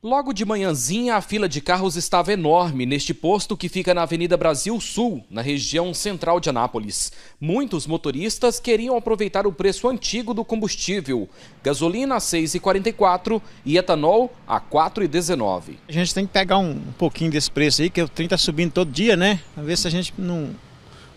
Logo de manhãzinha, a fila de carros estava enorme neste posto que fica na Avenida Brasil Sul, na região central de Anápolis. Muitos motoristas queriam aproveitar o preço antigo do combustível: gasolina a 6,44 e etanol a 4,19. A gente tem que pegar um pouquinho desse preço aí, que o 30 tá subindo todo dia, né? A ver se a gente não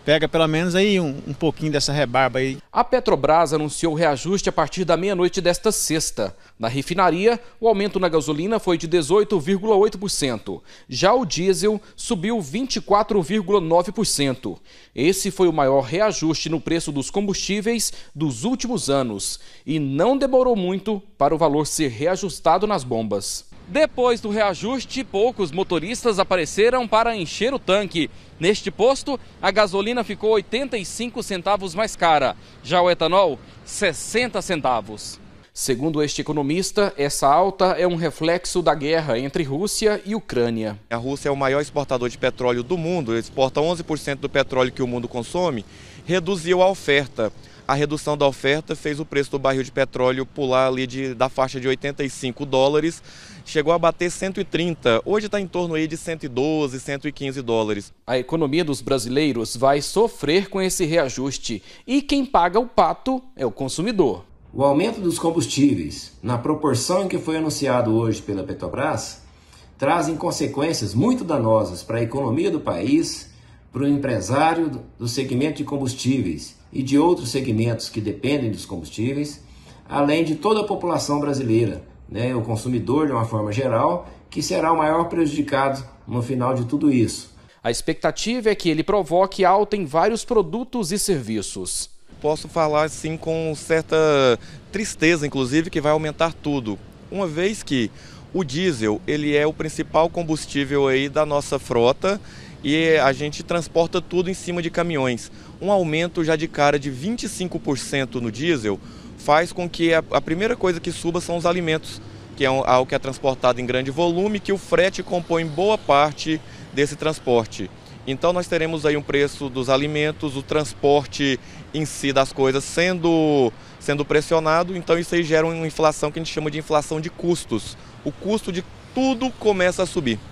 pega pelo menos aí um, um pouquinho dessa rebarba aí. A Petrobras anunciou reajuste a partir da meia-noite desta sexta. Na refinaria, o aumento na gasolina foi de 18,8%. Já o diesel subiu 24,9%. Esse foi o maior reajuste no preço dos combustíveis dos últimos anos e não demorou muito para o valor ser reajustado nas bombas. Depois do reajuste, poucos motoristas apareceram para encher o tanque. Neste posto, a gasolina ficou 85 centavos mais cara, já o etanol, 60 centavos. Segundo este economista, essa alta é um reflexo da guerra entre Rússia e Ucrânia. A Rússia é o maior exportador de petróleo do mundo, exporta 11% do petróleo que o mundo consome, reduziu a oferta a redução da oferta fez o preço do barril de petróleo pular ali de, da faixa de 85 dólares, chegou a bater 130. Hoje está em torno aí de 112, 115 dólares. A economia dos brasileiros vai sofrer com esse reajuste e quem paga o pato é o consumidor. O aumento dos combustíveis, na proporção em que foi anunciado hoje pela Petrobras, trazem consequências muito danosas para a economia do país para o empresário do segmento de combustíveis e de outros segmentos que dependem dos combustíveis, além de toda a população brasileira, né, o consumidor de uma forma geral, que será o maior prejudicado no final de tudo isso. A expectativa é que ele provoque alta em vários produtos e serviços. Posso falar assim com certa tristeza, inclusive, que vai aumentar tudo, uma vez que o diesel ele é o principal combustível aí da nossa frota e a gente transporta tudo em cima de caminhões. Um aumento já de cara de 25% no diesel faz com que a, a, primeira coisa que suba são os alimentos, que é um, algo que é transportado em grande volume, que o frete compõe boa parte desse transporte. Então nós teremos aí um preço dos alimentos, o transporte em si das coisas sendo, sendo pressionado, então isso aí gera uma inflação que a gente chama de inflação de custos. O custo de tudo começa a subir.